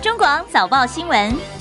中广早报新闻。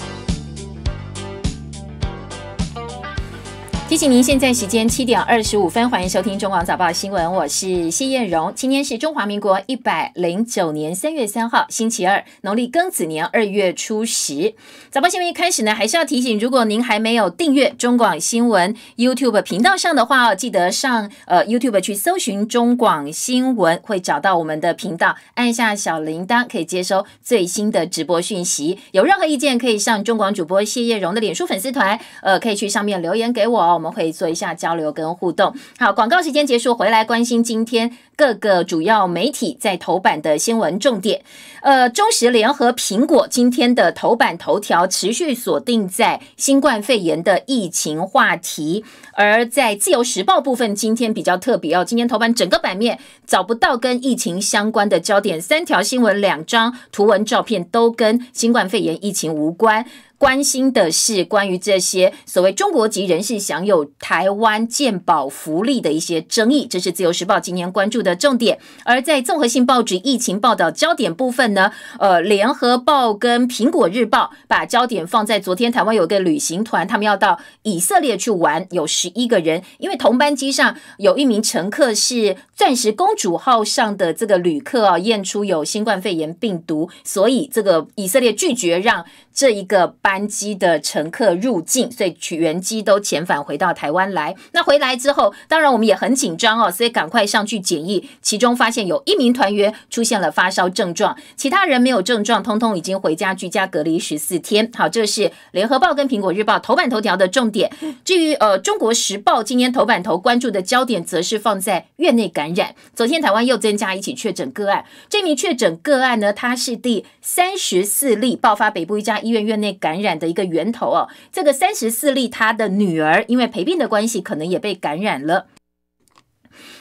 提醒您，现在时间七点二十五分，欢迎收听中广早报新闻，我是谢艳荣。今天是中华民国一百零九年三月三号，星期二，农历庚子年二月初十。早报新闻一开始呢，还是要提醒，如果您还没有订阅中广新闻 YouTube 频道上的话哦，记得上呃 YouTube 去搜寻中广新闻，会找到我们的频道，按下小铃铛可以接收最新的直播讯息。有任何意见，可以上中广主播谢艳荣的脸书粉丝团，呃，可以去上面留言给我哦。我们会做一下交流跟互动。好，广告时间结束，回来关心今天各个主要媒体在头版的新闻重点。呃，中时联合苹果今天的头版头条持续锁定在新冠肺炎的疫情话题，而在自由时报部分，今天比较特别哦，今天头版整个版面找不到跟疫情相关的焦点，三条新闻、两张图文照片都跟新冠肺炎疫情无关。关心的是关于这些所谓中国籍人士享有台湾健保福利的一些争议，这是自由时报今年关注的重点。而在综合性报纸疫情报道焦点部分呢，呃，联合报跟苹果日报把焦点放在昨天台湾有个旅行团，他们要到以色列去玩，有十一个人，因为同班机上有一名乘客是钻石公主号上的这个旅客啊，验出有新冠肺炎病毒，所以这个以色列拒绝让这一个。班机的乘客入境，所以全机都遣返回到台湾来。那回来之后，当然我们也很紧张哦，所以赶快上去检疫。其中发现有一名团员出现了发烧症状，其他人没有症状，通通已经回家居家隔离十四天。好，这是联合报跟苹果日报头版头条的重点。至于呃中国时报今天头版头关注的焦点，则是放在院内感染。昨天台湾又增加一起确诊个案，这名确诊个案呢，他是第三十四例爆发北部一家医院院内感。感染的一个源头哦，这个三十四例，他的女儿因为陪病的关系，可能也被感染了。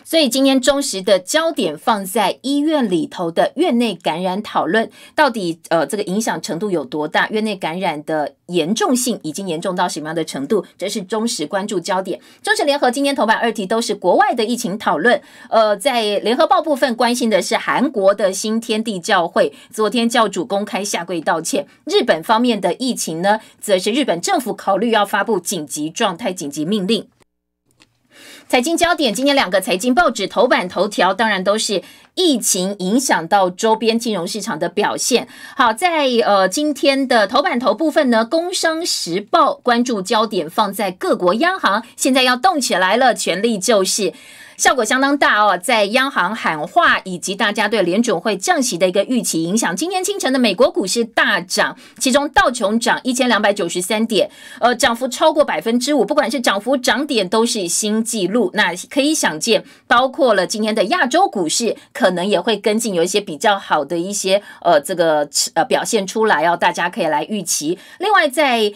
所以今天中时的焦点放在医院里头的院内感染讨论，到底呃这个影响程度有多大？院内感染的严重性已经严重到什么样的程度？这是中时关注焦点。中时联合今天头版二题都是国外的疫情讨论。呃，在联合报部分关心的是韩国的新天地教会，昨天教主公开下跪道歉。日本方面的疫情呢，则是日本政府考虑要发布紧急状态紧急命令。财经焦点，今天两个财经报纸头版头条，当然都是疫情影响到周边金融市场的表现。好，在呃今天的头版头部分呢，《工商时报》关注焦点放在各国央行现在要动起来了，全力就是。效果相当大哦，在央行喊话以及大家对联储会降息的一个预期影响，今天清晨的美国股市大涨，其中道琼涨一千两百九十三点，呃，涨幅超过百分之五，不管是涨幅、涨点都是新纪录。那可以想见，包括了今天的亚洲股市，可能也会跟进，有一些比较好的一些呃这个呃表现出来哦，大家可以来预期。另外在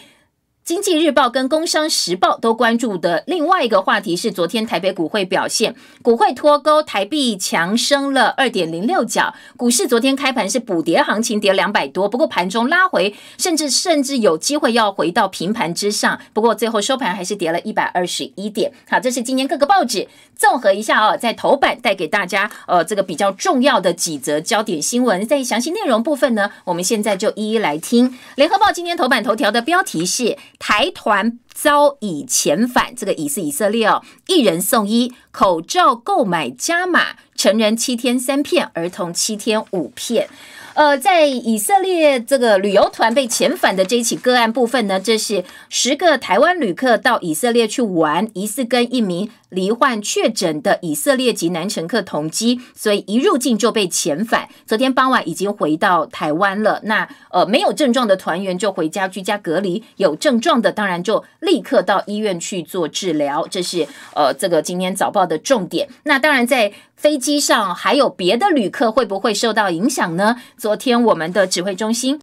经济日报跟工商时报都关注的另外一个话题是昨天台北股会表现，股会脱钩，台币强升了二点零六角。股市昨天开盘是补跌行情，跌两百多，不过盘中拉回，甚至甚至有机会要回到平盘之上。不过最后收盘还是跌了一百二十一点。好，这是今天各个报纸综合一下哦，在头版带给大家呃这个比较重要的几则焦点新闻。在详细内容部分呢，我们现在就一一来听。联合报今天头版头条的标题是。台团遭以遣返，这个以是以色列哦，一人送一口罩，购买加码，成人七天三片，儿童七天五片。呃，在以色列这个旅游团被遣返的这一起个案部分呢，这是十个台湾旅客到以色列去玩，疑似跟一名。罹患确诊的以色列籍男乘客同机，所以一入境就被遣返。昨天傍晚已经回到台湾了。那呃，没有症状的团员就回家居家隔离，有症状的当然就立刻到医院去做治疗。这是呃，这个今天早报的重点。那当然，在飞机上还有别的旅客会不会受到影响呢？昨天我们的指挥中心。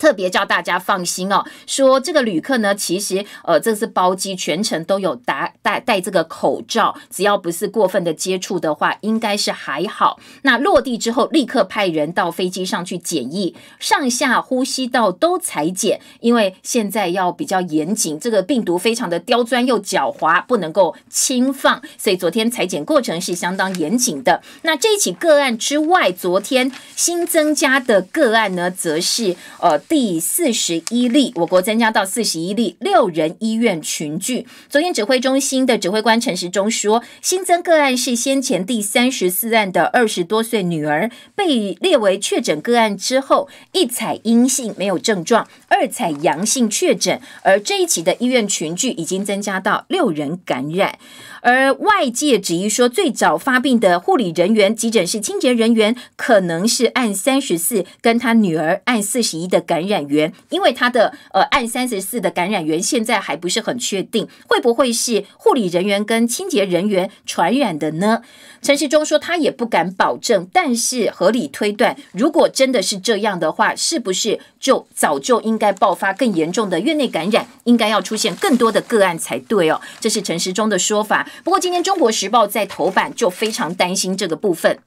特别叫大家放心哦，说这个旅客呢，其实呃，这次包机全程都有戴戴戴这个口罩，只要不是过分的接触的话，应该是还好。那落地之后，立刻派人到飞机上去检疫，上下呼吸道都裁剪，因为现在要比较严谨，这个病毒非常的刁钻又狡猾，不能够轻放，所以昨天裁剪过程是相当严谨的。那这起个案之外，昨天新增加的个案呢，则是呃。第四十一例，我国增加到四十一例，六人医院群聚。昨天指挥中心的指挥官陈时中说，新增个案是先前第三十四案的二十多岁女儿被列为确诊个案之后，一采阴性没有症状，二采阳性确诊。而这一起的医院群聚已经增加到六人感染。而外界质疑说，最早发病的护理人员、急诊室清洁人员，可能是按三十四跟他女儿按四十一的感。感染源，因为他的呃，案三十四的感染源现在还不是很确定，会不会是护理人员跟清洁人员传染的呢？陈时中说他也不敢保证，但是合理推断，如果真的是这样的话，是不是就早就应该爆发更严重的院内感染，应该要出现更多的个案才对哦？这是陈时中的说法。不过今天《中国时报》在头版就非常担心这个部分。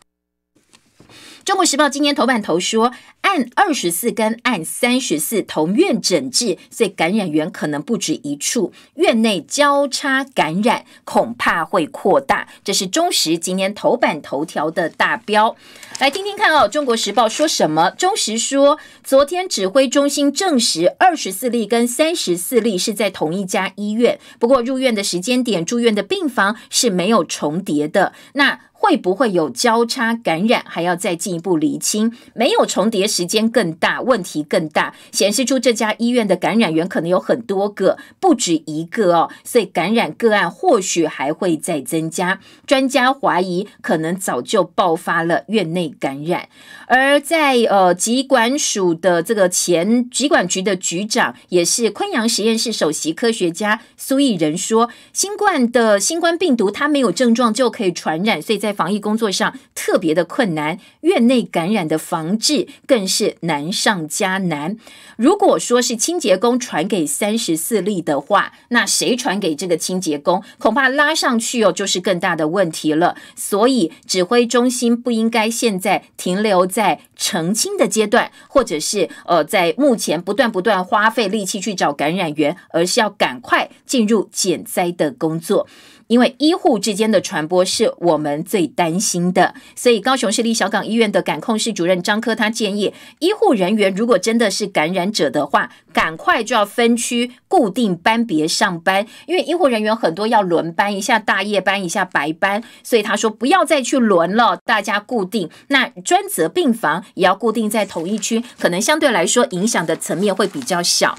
中国时报今天头版头说，按二十四跟按三十四同院诊治，所以感染源可能不止一处，院内交叉感染恐怕会扩大。这是中时今天头版头条的大标，来听听看哦。中国时报说什么？中时说，昨天指挥中心证实二十四例跟三十四例是在同一家医院，不过入院的时间点、住院的病房是没有重叠的。那会不会有交叉感染？还要再进一步厘清。没有重叠时间更大，问题更大，显示出这家医院的感染源可能有很多个，不止一个哦。所以感染个案或许还会再增加。专家怀疑可能早就爆发了院内感染。而在呃疾管署的这个前疾管局的局长，也是昆阳实验室首席科学家苏益仁说，新冠的新冠病毒它没有症状就可以传染，所以在防疫工作上特别的困难，院内感染的防治更是难上加难。如果说是清洁工传给三十四例的话，那谁传给这个清洁工？恐怕拉上去哦，就是更大的问题了。所以，指挥中心不应该现在停留在澄清的阶段，或者是呃，在目前不断不断花费力气去找感染源，而是要赶快进入减灾的工作。因为医护之间的传播是我们最担心的，所以高雄市立小港医院的感控室主任张科他建议，医护人员如果真的是感染者的话，赶快就要分区固定班别上班，因为医护人员很多要轮班，一下大夜班，一下白班，所以他说不要再去轮了，大家固定那专责病房也要固定在同一区，可能相对来说影响的层面会比较小。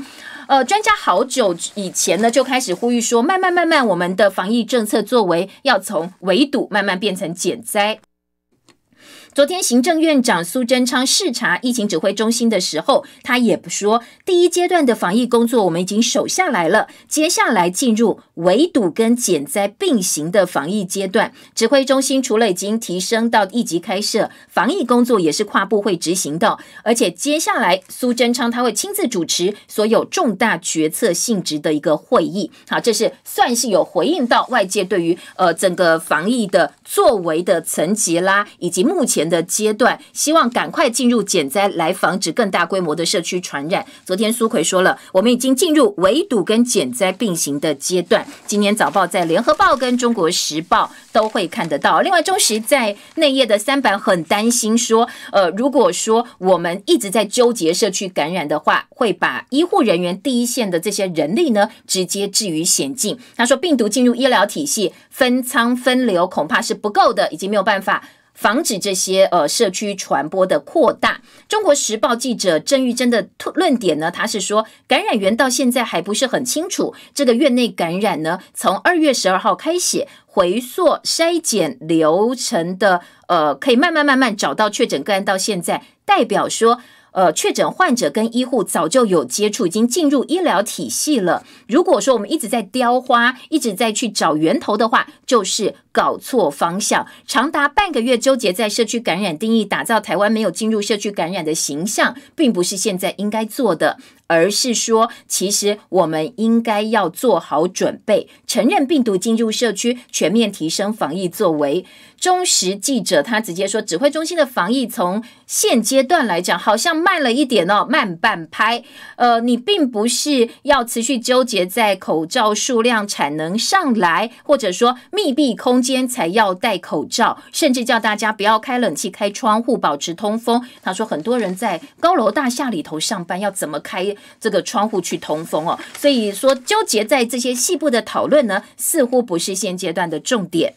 呃，专家好久以前呢就开始呼吁说，慢慢慢慢，我们的防疫政策作为要从围堵慢慢变成减灾。昨天，行政院长苏贞昌视察疫情指挥中心的时候，他也不说第一阶段的防疫工作我们已经守下来了，接下来进入围堵跟减灾并行的防疫阶段。指挥中心除了已经提升到一级开设，防疫工作也是跨部会执行的。而且接下来，苏贞昌他会亲自主持所有重大决策性质的一个会议。好，这是算是有回应到外界对于呃整个防疫的作为的层级啦，以及目前。的阶段，希望赶快进入减灾，来防止更大规模的社区传染。昨天苏奎说了，我们已经进入围堵跟减灾并行的阶段。今天早报在联合报跟中国时报都会看得到。另外，中时在内页的三版很担心说，呃，如果说我们一直在纠结社区感染的话，会把医护人员第一线的这些人力呢，直接置于险境。他说，病毒进入医疗体系，分仓分流恐怕是不够的，已经没有办法。防止这些呃社区传播的扩大。中国时报记者郑玉珍的论点呢，他是说感染源到现在还不是很清楚。这个院内感染呢，从二月十二号开始回溯筛检流程的呃，可以慢慢慢慢找到确诊个案，到现在代表说。呃，确诊患者跟医护早就有接触，已经进入医疗体系了。如果说我们一直在雕花，一直在去找源头的话，就是搞错方向。长达半个月纠结在社区感染定义，打造台湾没有进入社区感染的形象，并不是现在应该做的。而是说，其实我们应该要做好准备，承认病毒进入社区，全面提升防疫作为。忠实记者他直接说，指挥中心的防疫从现阶段来讲，好像慢了一点哦，慢半拍。呃，你并不是要持续纠结在口罩数量产能上来，或者说密闭空间才要戴口罩，甚至叫大家不要开冷气、开窗户，保持通风。他说，很多人在高楼大厦里头上班，要怎么开？这个窗户去通风哦，所以说纠结在这些细部的讨论呢，似乎不是现阶段的重点。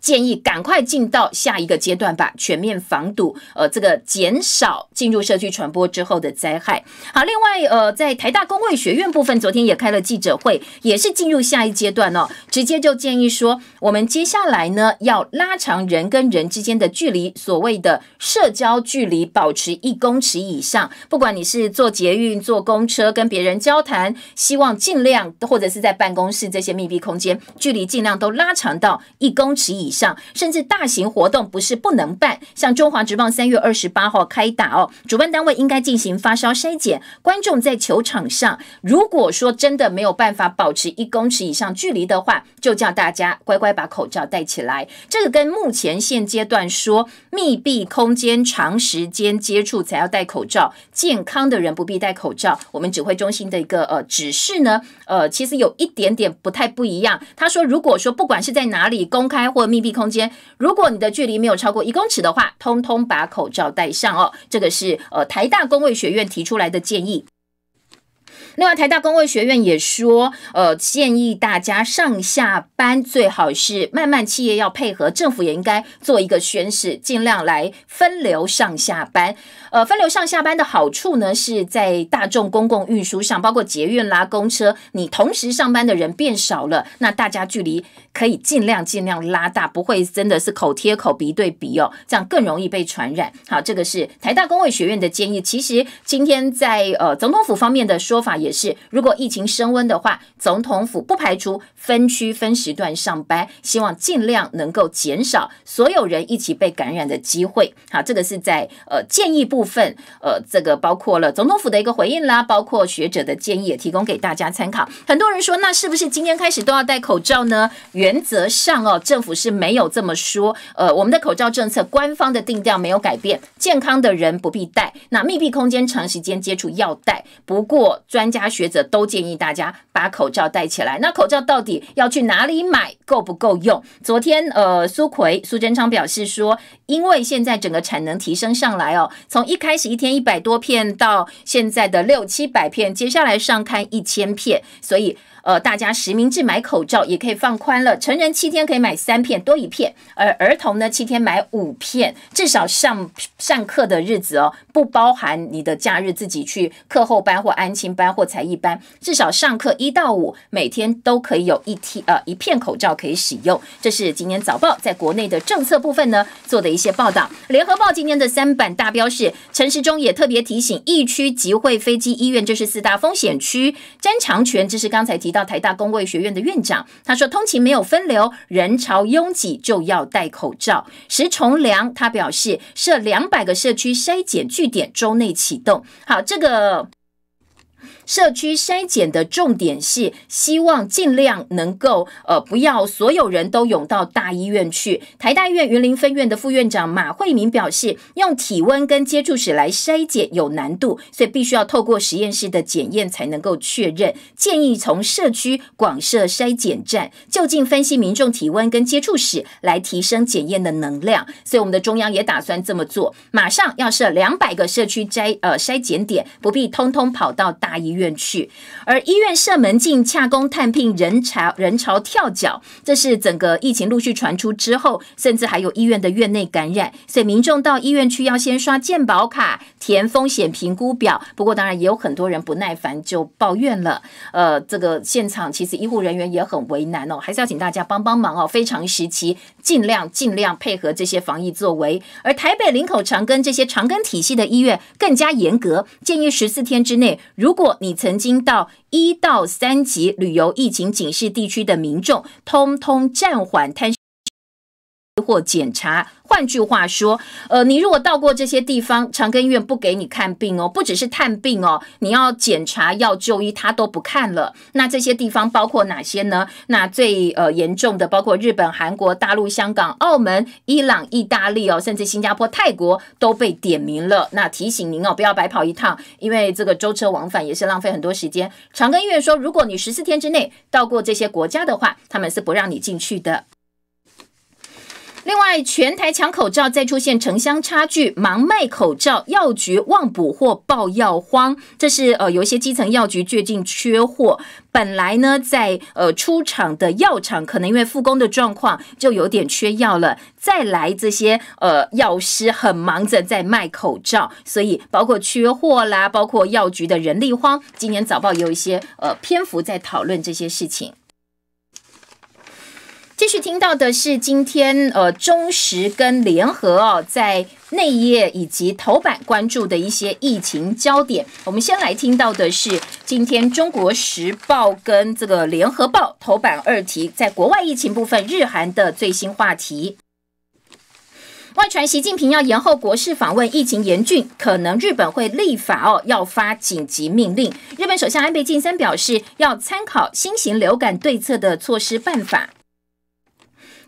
建议赶快进到下一个阶段，吧，全面防堵，呃，这个减少进入社区传播之后的灾害。好，另外，呃，在台大公会学院部分，昨天也开了记者会，也是进入下一阶段哦。直接就建议说，我们接下来呢要拉长人跟人之间的距离，所谓的社交距离，保持一公尺以上。不管你是坐捷运、坐公车，跟别人交谈，希望尽量或者是在办公室这些密闭空间，距离尽量都拉长到一公尺以。上甚至大型活动不是不能办，像中华职棒三月二十八号开打哦，主办单位应该进行发烧筛检，观众在球场上如果说真的没有办法保持一公尺以上距离的话，就叫大家乖乖把口罩戴起来。这个跟目前现阶段说密闭空间长时间接触才要戴口罩，健康的人不必戴口罩，我们指挥中心的一个呃指示呢，呃其实有一点点不太不一样。他说，如果说不管是在哪里公开或密，密空间，如果你的距离没有超过一公尺的话，通通把口罩戴上哦。这个是呃台大工位学院提出来的建议。另外，台大工卫学院也说，呃，建议大家上下班最好是慢慢，企业要配合，政府也应该做一个宣示，尽量来分流上下班。呃，分流上下班的好处呢，是在大众公共运输上，包括捷运啦、公车，你同时上班的人变少了，那大家距离可以尽量尽量拉大，不会真的是口贴口、鼻对鼻哦，这样更容易被传染。好，这个是台大工卫学院的建议。其实今天在呃总统府方面的说法。也是，如果疫情升温的话，总统府不排除分区分时段上班，希望尽量能够减少所有人一起被感染的机会。好，这个是在呃建议部分，呃，这个包括了总统府的一个回应啦，包括学者的建议也提供给大家参考。很多人说，那是不是今天开始都要戴口罩呢？原则上哦，政府是没有这么说。呃，我们的口罩政策官方的定调没有改变，健康的人不必戴，那密闭空间长时间接触要戴。不过专专家学者都建议大家把口罩戴起来。那口罩到底要去哪里买？够不够用？昨天，呃，苏奎、苏贞昌表示说，因为现在整个产能提升上来哦，从一开始一天一百多片，到现在的六七百片，接下来上看一千片，所以。呃，大家实名制买口罩也可以放宽了，成人七天可以买三片多一片，而儿童呢，七天买五片，至少上上课的日子哦，不包含你的假日，自己去课后班或安亲班或才艺班，至少上课一到五，每天都可以有一天呃一片口罩可以使用。这是今天早报在国内的政策部分呢做的一些报道。联合报今天的三版大标是陈时中也特别提醒，疫区集会、飞机、医院，这是四大风险区。詹长全，这是刚才提。到台大工位学院的院长，他说：“通勤没有分流，人潮拥挤就要戴口罩。”石崇良他表示，设两百个社区筛检据点，周内启动。好，这个。社区筛检的重点是，希望尽量能够，呃，不要所有人都涌到大医院去。台大医院云林分院的副院长马惠明表示，用体温跟接触史来筛检有难度，所以必须要透过实验室的检验才能够确认。建议从社区广设筛检站，就近分析民众体温跟接触史，来提升检验的能量。所以我们的中央也打算这么做，马上要设两百个社区筛，呃，筛检点，不必通通跑到大医院。院去，而医院设门禁，恰工探病人潮人潮跳脚，这是整个疫情陆续传出之后，甚至还有医院的院内感染，所以民众到医院去要先刷健保卡，填风险评估表。不过当然也有很多人不耐烦就抱怨了，呃，这个现场其实医护人员也很为难哦，还是要请大家帮帮忙哦，非常时期，尽量尽量配合这些防疫作为。而台北林口长庚这些长庚体系的医院更加严格，建议十四天之内如果你曾经到一到三级旅游疫情警示地区的民众，通通暂缓探。或检查，换句话说，呃，你如果到过这些地方，长庚医院不给你看病哦，不只是探病哦，你要检查要就医，他都不看了。那这些地方包括哪些呢？那最呃严重的包括日本、韩国、大陆、香港、澳门、伊朗、意大利哦，甚至新加坡、泰国都被点名了。那提醒您哦，不要白跑一趟，因为这个舟车往返也是浪费很多时间。长庚医院说，如果你十四天之内到过这些国家的话，他们是不让你进去的。另外，全台抢口罩，再出现城乡差距，忙卖口罩，药局忘补货爆药荒。这是呃，有一些基层药局最近缺货，本来呢，在呃出厂的药厂可能因为复工的状况就有点缺药了，再来这些呃药师很忙着在卖口罩，所以包括缺货啦，包括药局的人力荒。今年早报有一些呃篇幅在讨论这些事情。继续听到的是今天呃，中时跟联合哦，在内页以及头版关注的一些疫情焦点。我们先来听到的是今天中国时报跟这个联合报头版二题，在国外疫情部分，日韩的最新话题。外传习近平要延后国事访问，疫情严峻，可能日本会立法哦，要发紧急命令。日本首相安倍晋三表示，要参考新型流感对策的措施办法。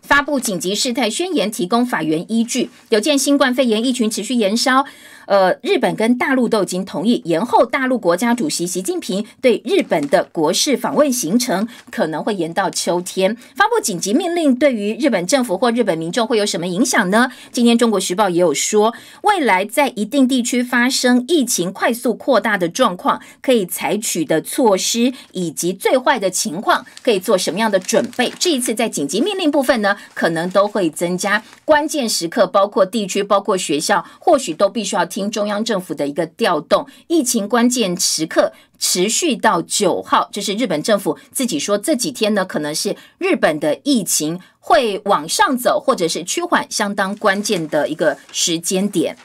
发布紧急事态宣言，提供法源依据。有见新冠肺炎疫情持续延烧。呃，日本跟大陆都已经同意延后大陆国家主席习近平对日本的国事访问行程，可能会延到秋天。发布紧急命令对于日本政府或日本民众会有什么影响呢？今天中国时报也有说，未来在一定地区发生疫情快速扩大的状况，可以采取的措施，以及最坏的情况可以做什么样的准备？这一次在紧急命令部分呢，可能都会增加关键时刻，包括地区，包括学校，或许都必须要。听中央政府的一个调动，疫情关键时刻持续到九号，这是日本政府自己说这几天呢，可能是日本的疫情会往上走，或者是趋缓，相当关键的一个时间点。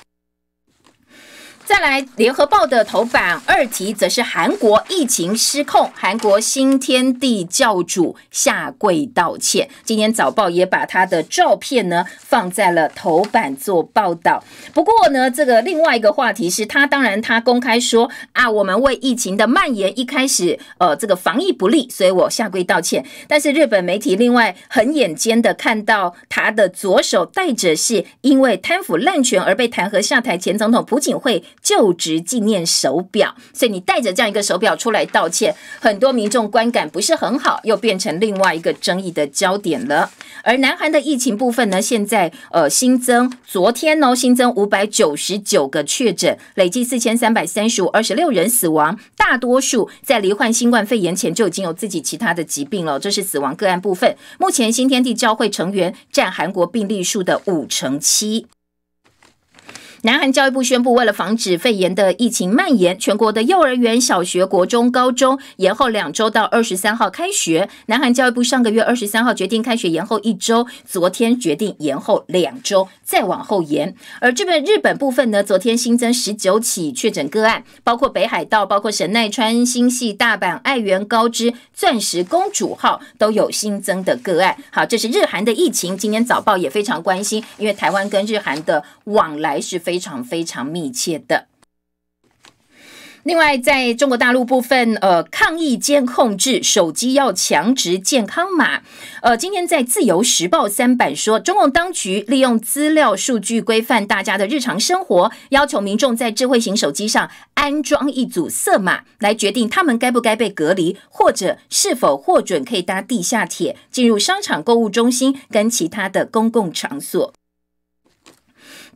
再来，《联合报》的头版二题则是韩国疫情失控，韩国新天地教主下跪道歉。今天早报也把他的照片呢放在了头版做报道。不过呢，这个另外一个话题是他，当然他公开说啊，我们为疫情的蔓延一开始，呃，这个防疫不力，所以我下跪道歉。但是日本媒体另外很眼尖的看到他的左手戴着是因为贪腐滥权而被弹劾下台前总统朴槿惠。就职纪念手表，所以你带着这样一个手表出来道歉，很多民众观感不是很好，又变成另外一个争议的焦点了。而南韩的疫情部分呢，现在呃新增，昨天呢新增五百九十九个确诊，累计四千三百三十五二十六人死亡，大多数在罹患新冠肺炎前就已经有自己其他的疾病了，这是死亡个案部分。目前新天地教会成员占韩国病例数的五成七。南韩教育部宣布，为了防止肺炎的疫情蔓延，全国的幼儿园、小学、国中、高中延后两周到二十三号开学。南韩教育部上个月二十三号决定开学延后一周，昨天决定延后两周，再往后延。而这边日本部分呢，昨天新增十九起确诊个案，包括北海道、包括神奈川、新系、大阪、爱媛、高知、钻石公主号都有新增的个案。好，这是日韩的疫情，今天早报也非常关心，因为台湾跟日韩的往来是。非常非常密切的。另外，在中国大陆部分，呃，抗疫监控制手机要强制健康码。呃，今天在《自由时报》三版说，中共当局利用资料数据规范大家的日常生活，要求民众在智慧型手机上安装一组色码，来决定他们该不该被隔离，或者是否获准可以搭地下铁、进入商场、购物中心跟其他的公共场所。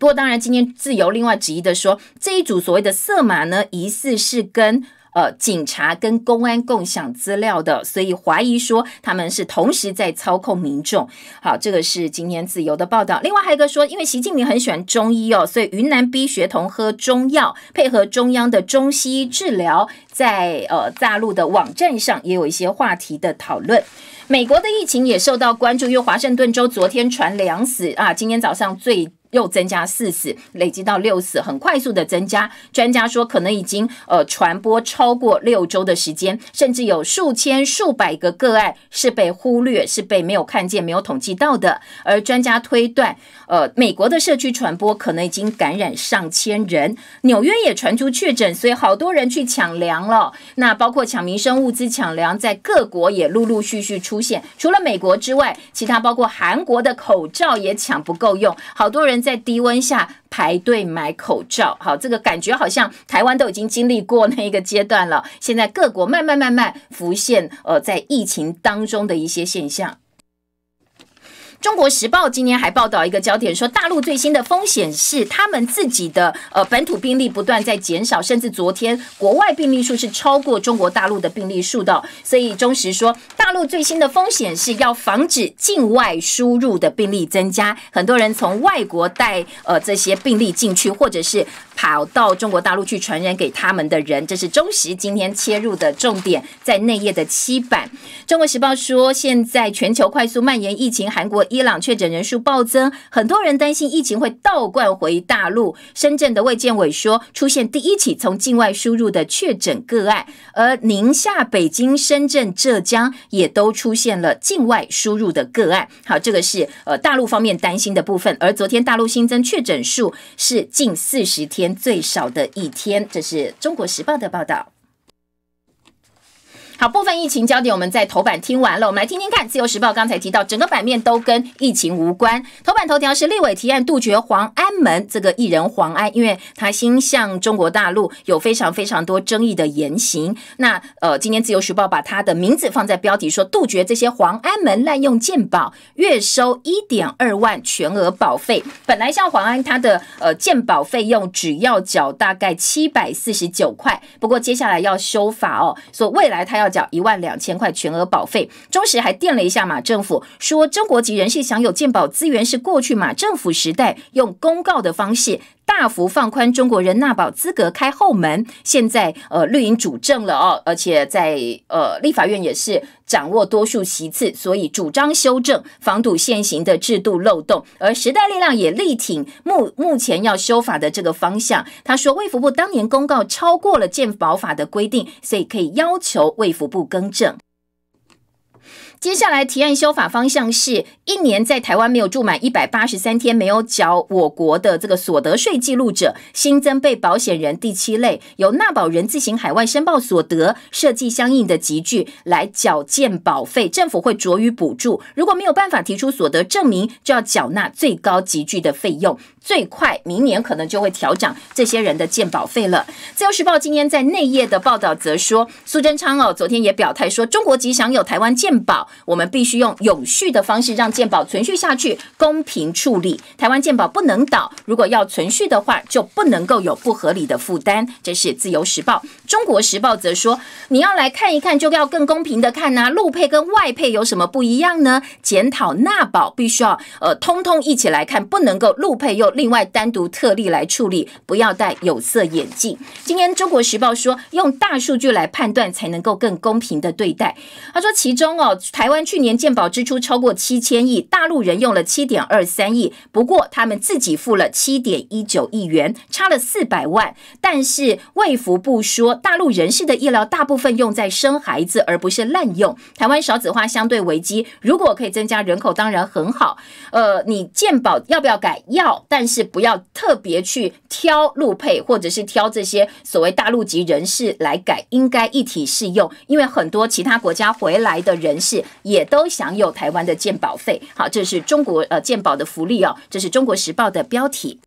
不过，当然，今天自由另外质疑的说，这一组所谓的色码呢，疑似是跟呃警察跟公安共享资料的，所以怀疑说他们是同时在操控民众。好，这个是今天自由的报道。另外还有一个说，因为习近平很喜欢中医哦，所以云南逼学童喝中药，配合中央的中西医治疗，在呃大陆的网站上也有一些话题的讨论。美国的疫情也受到关注，因为华盛顿州昨天传两死啊，今天早上最。又增加四死，累积到六死，很快速的增加。专家说，可能已经呃传播超过六周的时间，甚至有数千、数百个个案是被忽略、是被没有看见、没有统计到的。而专家推断，呃，美国的社区传播可能已经感染上千人。纽约也传出确诊，所以好多人去抢粮了。那包括抢民生物资、抢粮，在各国也陆陆续续出现。除了美国之外，其他包括韩国的口罩也抢不够用，好多人。在低温下排队买口罩，好，这个感觉好像台湾都已经经历过那一个阶段了。现在各国慢慢慢慢浮现，呃，在疫情当中的一些现象。中国时报今天还报道一个焦点，说大陆最新的风险是他们自己的呃本土病例不断在减少，甚至昨天国外病例数是超过中国大陆的病例数的，所以中时说大陆最新的风险是要防止境外输入的病例增加，很多人从外国带呃这些病例进去，或者是跑到中国大陆去传染给他们的人，这是中时今天切入的重点，在内页的七版。中国时报说现在全球快速蔓延疫情，韩国。伊朗确诊人数暴增，很多人担心疫情会倒灌回大陆。深圳的卫健委说，出现第一起从境外输入的确诊个案，而宁夏、北京、深圳、浙江也都出现了境外输入的个案。好，这个是呃大陆方面担心的部分。而昨天大陆新增确诊数是近四十天最少的一天。这是中国时报的报道。好，部分疫情焦点我们在头版听完了，我们来听听看。自由时报刚才提到，整个版面都跟疫情无关。头版头条是立委提案杜绝黄安门这个艺人黄安，因为他心向中国大陆，有非常非常多争议的言行。那呃，今天自由时报把他的名字放在标题，说杜绝这些黄安门滥用鉴宝，月收一点二万全额保费。本来像黄安他的呃鉴宝费用只要缴大概七百四十九块，不过接下来要修法哦，说未来他要。缴一万两千块全额保费，中石还电了一下马政府，说中国籍人士享有健保资源是过去马政府时代用公告的方式。大幅放宽中国人纳保资格，开后门。现在呃，绿营主政了哦，而且在呃立法院也是掌握多数席次，所以主张修正防堵现行的制度漏洞。而时代力量也力挺目目前要修法的这个方向。他说，卫福部当年公告超过了建保法的规定，所以可以要求卫福部更正。接下来提案修法方向是一年在台湾没有住满一百八十三天、没有缴我国的这个所得税记录者，新增被保险人第七类，由纳保人自行海外申报所得，设计相应的集聚来缴建保费，政府会酌予补助。如果没有办法提出所得证明，就要缴纳最高集聚的费用。最快明年可能就会调涨这些人的鉴保费了。自由时报今天在内页的报道则说，苏贞昌哦，昨天也表态说，中国籍享有台湾鉴宝，我们必须用永续的方式让鉴宝存续下去，公平处理。台湾鉴宝不能倒，如果要存续的话，就不能够有不合理的负担。这是自由时报。中国时报则说，你要来看一看，就要更公平的看呐。陆配跟外配有什么不一样呢？检讨纳保必须要呃，通通一起来看，不能够陆配又。另外单独特例来处理，不要戴有色眼镜。今天《中国时报》说，用大数据来判断才能够更公平的对待。他说，其中哦，台湾去年健保支出超过七千亿，大陆人用了七点二三亿，不过他们自己付了七点一九亿元，差了四百万。但是卫福部说，大陆人士的医疗大部分用在生孩子，而不是滥用。台湾少子化相对危机，如果可以增加人口，当然很好。呃，你健保要不要改？要，但但是不要特别去挑陆配，或者是挑这些所谓大陆籍人士来改，应该一体适用，因为很多其他国家回来的人士也都享有台湾的健保费。好，这是中国呃健保的福利哦，这是中国时报的标题。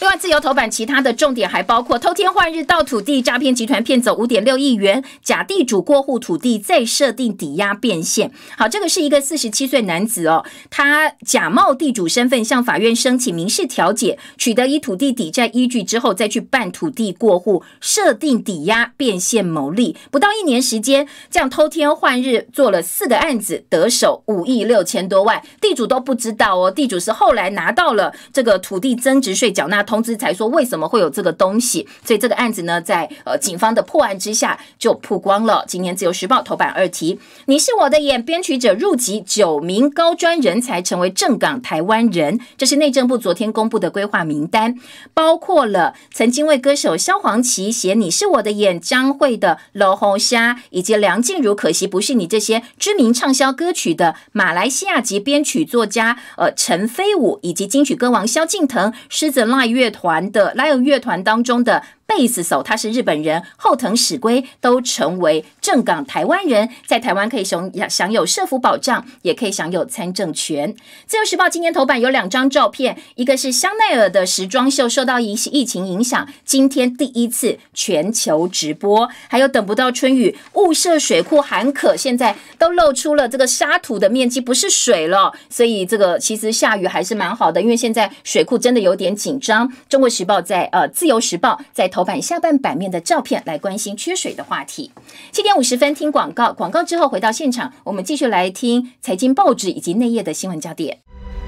另外，自由头版，其他的重点还包括偷天换日盗土地诈骗集团骗走五点六亿元，假地主过户土地，再设定抵押变现。好，这个是一个四十七岁男子哦，他假冒地主身份向法院申请民事调解，取得以土地抵债依据之后，再去办土地过户，设定抵押变现牟利。不到一年时间，这样偷天换日做了四个案子，得手五亿六千多万，地主都不知道哦。地主是后来拿到了这个土地增值税缴纳。通知才说为什么会有这个东西，所以这个案子呢，在呃警方的破案之下就曝光了。今天自由时报头版二题，《你是我的眼》编曲者入籍，九名高专人才成为正港台湾人。这是内政部昨天公布的规划名单，包括了曾经为歌手萧煌奇写《你是我的眼》、张惠的楼红霞，以及梁静茹。可惜不是你这些知名畅销歌曲的马来西亚籍编曲作家，呃陈飞武以及金曲歌王萧敬腾狮子赖。乐团的拉有乐团当中的。贝斯手他是日本人，后藤史归都成为正港台湾人，在台湾可以享享有社福保障，也可以享有参政权。自由时报今天头版有两张照片，一个是香奈儿的时装秀受到疫疫情影响，今天第一次全球直播。还有等不到春雨，雾社水库旱渴，现在都露出了这个沙土的面积，不是水了。所以这个其实下雨还是蛮好的，因为现在水库真的有点紧张。中国时报在呃，自由时报在头。版下半版面的照片来关心缺水的话题。七点五十分听广告，广告之后回到现场，我们继续来听财经报纸以及内页的新闻焦点。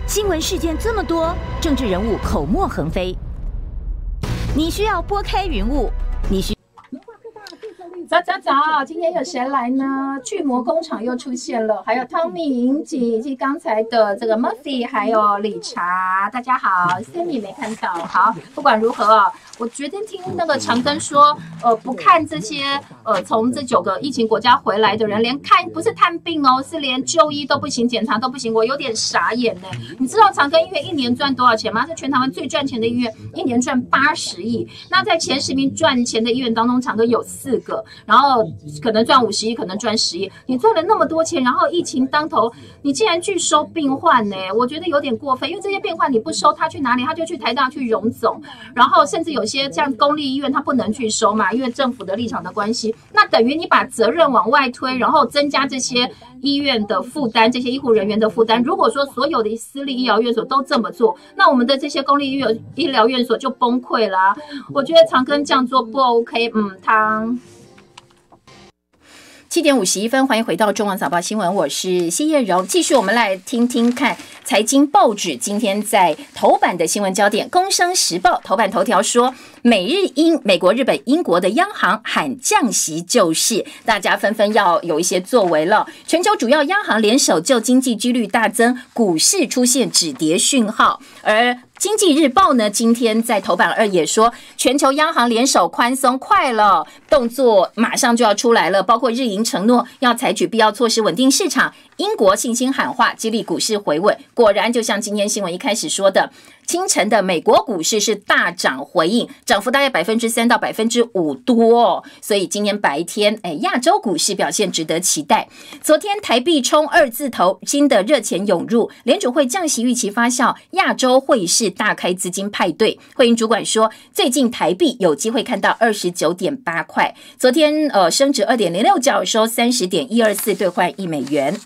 新闻事件这么多，政治人物口沫横飞，你需要拨开云雾，你需。早早早！今天有谁来呢？巨魔工厂又出现了，还有汤米、银景以及刚才的这个 Murphy，还有理查。大家好，Sammy 没看到，好，不管如何啊，我昨天听那个长庚说，呃，不看这些，呃，从这九个疫情国家回来的人，连看不是看病哦，是连就医都不行，检查都不行。我有点傻眼呢。你知道长庚医院一年赚多少钱吗？是全台湾最赚钱的医院，一年赚八十亿。那在前十名赚钱的医院当中，长庚有四个。然后可能赚五十亿，可能赚十亿，你赚了那么多钱，然后疫情当头，你竟然拒收病患呢？我觉得有点过分，因为这些病患你不收，他去哪里？他就去台大去融总，然后甚至有些像公立医院他不能拒收嘛，因为政府的立场的关系。那等于你把责任往外推，然后增加这些医院的负担，这些医护人员的负担。如果说所有的私立医疗院所都这么做，那我们的这些公立医院医疗院所就崩溃了。我觉得长庚这样做不 OK，嗯，汤。七点五十一分，欢迎回到中网早报新闻，我是谢艳荣。继续，我们来听听看财经报纸今天在头版的新闻焦点，《工商时报》头版头条说，美日英、美国、日本、英国的央行喊降息救市，大家纷纷要有一些作为。了，全球主要央行联手救经济几率大增，股市出现止跌讯号。而《经济日报》呢，今天在头版二也说，全球央行联手宽松快了，动作马上就要出来了，包括日银承诺要采取必要措施稳定市场。英国信心喊话，激励股市回稳。果然，就像今天新闻一开始说的，清晨的美国股市是大涨回应，涨幅大概百分之三到百分之五多。所以今天白天，哎，亚洲股市表现值得期待。昨天台币冲二字头，新的热钱涌入，联储会降息预期发酵，亚洲会是大开资金派对。会银主管说，最近台币有机会看到二十九点八块。昨天呃，升值二点零六角，收三十点一二四兑换一美元。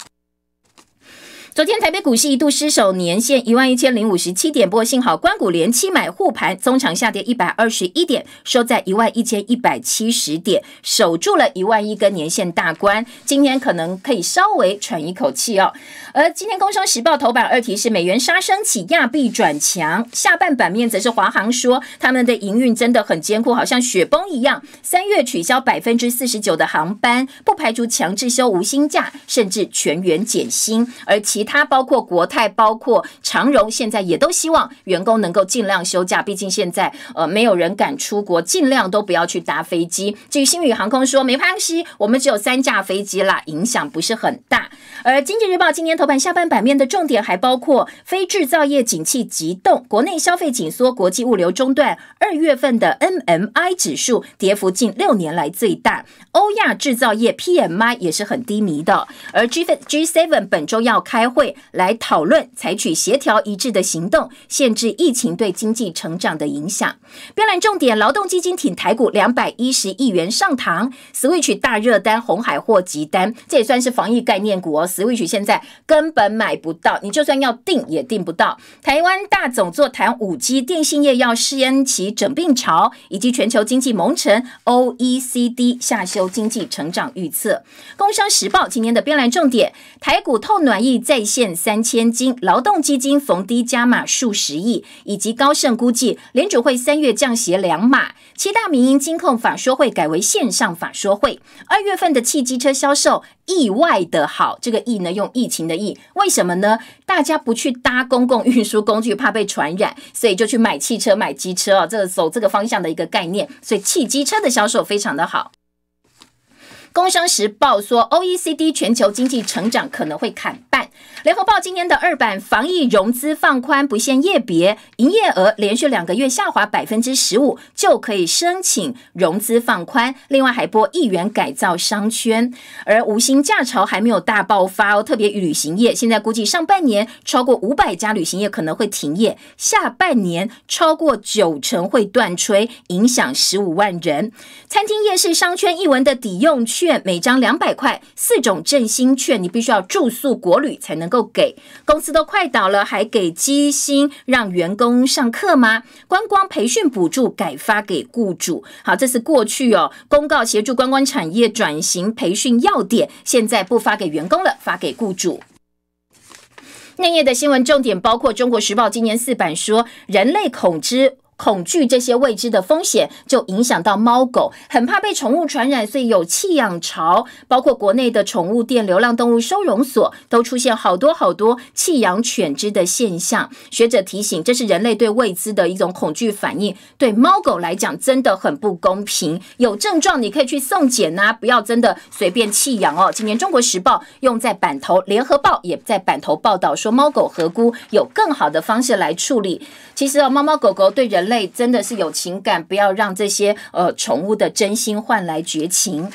昨天台北股市一度失守年线一万一千零五十七点，不过幸好关谷连期买护盘，中场下跌一百二十一点，收在一万一千一百七十点，守住了一万一根年线大关。今天可能可以稍微喘一口气哦。而今天《工商时报》头版二题是美元杀升起，亚币转强。下半版面则是华航说他们的营运真的很艰苦，好像雪崩一样，三月取消百分之四十九的航班，不排除强制休无薪假，甚至全员减薪。而其它包括国泰，包括长荣，现在也都希望员工能够尽量休假。毕竟现在呃没有人敢出国，尽量都不要去搭飞机。至于新宇航空说没关系，我们只有三架飞机啦，影响不是很大。而《经济日报》今年头版下半版面的重点还包括非制造业景气急动，国内消费紧缩、国际物流中断。二月份的 M M I 指数跌幅近六年来最大，欧亚制造业 P M I 也是很低迷的。而 G 七 G seven 本周要开。会来讨论采取协调一致的行动，限制疫情对经济成长的影响。边栏重点：劳动基金挺台股两百一十亿元上堂，Switch 大热单，红海货急单，这也算是防疫概念股哦。Switch 现在根本买不到，你就算要订也订不到。台湾大总座谈五 G 电信业要施恩其整病潮，以及全球经济蒙尘，OECD 下修经济成长预测。工商时报今天的边栏重点：台股透暖意在。现三千金，劳动基金逢低加码数十亿，以及高盛估计联储会三月降息两码。七大民营金控法说会改为线上法说会。二月份的汽机车销售意外的好，这个“意”呢，用疫情的“疫”，为什么呢？大家不去搭公共运输工具，怕被传染，所以就去买汽车、买机车啊，这走这个方向的一个概念，所以汽机车的销售非常的好。工商时报说，O E C D 全球经济成长可能会砍半。联合报今天的二版，防疫融资放宽，不限业别，营业额连续两个月下滑百分之十五就可以申请融资放宽。另外还拨亿元改造商圈，而五星假潮还没有大爆发哦，特别旅行业，现在估计上半年超过五百家旅行业可能会停业，下半年超过九成会断炊，影响十五万人。餐厅、夜市、商圈一文的抵用券。每张两百块，四种振兴券，你必须要住宿国旅才能够给。公司都快倒了，还给基薪让员工上课吗？观光培训补助改发给雇主。好，这是过去哦。公告协助观光产业转型培训要点，现在不发给员工了，发给雇主。内页的新闻重点包括《中国时报》今年四版说人类恐知。恐惧这些未知的风险，就影响到猫狗，很怕被宠物传染，所以有弃养潮，包括国内的宠物店、流浪动物收容所，都出现好多好多弃养犬只的现象。学者提醒，这是人类对未知的一种恐惧反应，对猫狗来讲真的很不公平。有症状你可以去送检呐，不要真的随便弃养哦。今年《中国时报》用在版头，《联合报》也在版头报道说，猫狗合孤有更好的方式来处理。其实啊，猫猫狗狗对人。类真的是有情感，不要让这些呃宠物的真心换来绝情。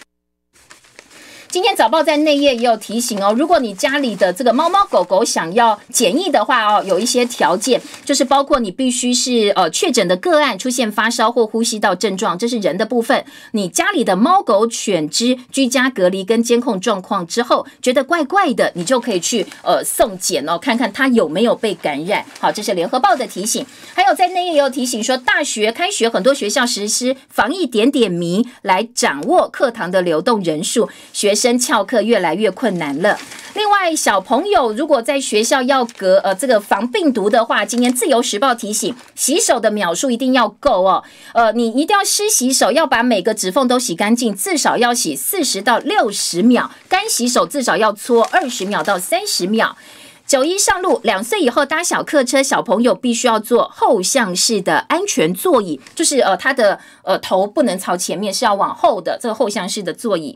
今天早报在内页也有提醒哦，如果你家里的这个猫猫狗狗想要检疫的话哦，有一些条件，就是包括你必须是呃确诊的个案，出现发烧或呼吸道症状，这是人的部分。你家里的猫狗犬只居家隔离跟监控状况之后，觉得怪怪的，你就可以去呃送检哦，看看它有没有被感染。好，这是联合报的提醒。还有在内页也有提醒说，大学开学很多学校实施防疫点点名，来掌握课堂的流动人数，学。真翘课越来越困难了。另外，小朋友如果在学校要隔呃这个防病毒的话，今天自由时报提醒，洗手的秒数一定要够哦。呃，你一定要湿洗手，要把每个指缝都洗干净，至少要洗四十到六十秒。干洗手至少要搓二十秒到三十秒。九一上路，两岁以后搭小客车，小朋友必须要坐后向式的安全座椅，就是呃他的呃头不能朝前面，是要往后的这个后向式的座椅。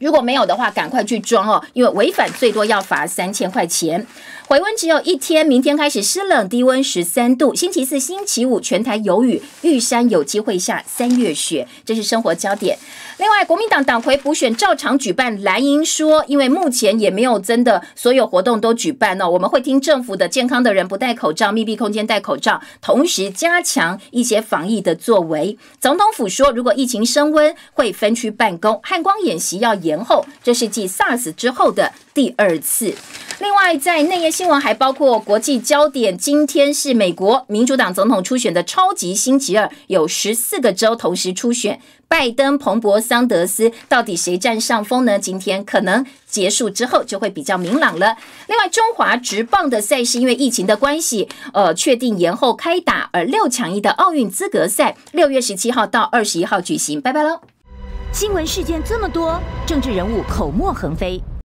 如果没有的话，赶快去装哦，因为违反最多要罚三千块钱。回温只有一天，明天开始湿冷，低温十三度。星期四、星期五全台有雨，玉山有机会下三月雪。这是生活焦点。另外，国民党党魁补选照常举办。蓝营说，因为目前也没有真的所有活动都举办哦。我们会听政府的，健康的人不戴口罩，密闭空间戴口罩，同时加强一些防疫的作为。总统府说，如果疫情升温，会分区办公。汉光演习要延后。这是继 SARS 之后的。第二次。另外，在内页新闻还包括国际焦点，今天是美国民主党总统初选的超级星期二，有十四个州同时初选，拜登、彭博、桑德斯，到底谁占上风呢？今天可能结束之后就会比较明朗了。另外，中华直棒的赛事因为疫情的关系，呃，确定延后开打，而六强一的奥运资格赛，六月十七号到二十一号举行。拜拜喽。新闻事件这么多，政治人物口沫横飞。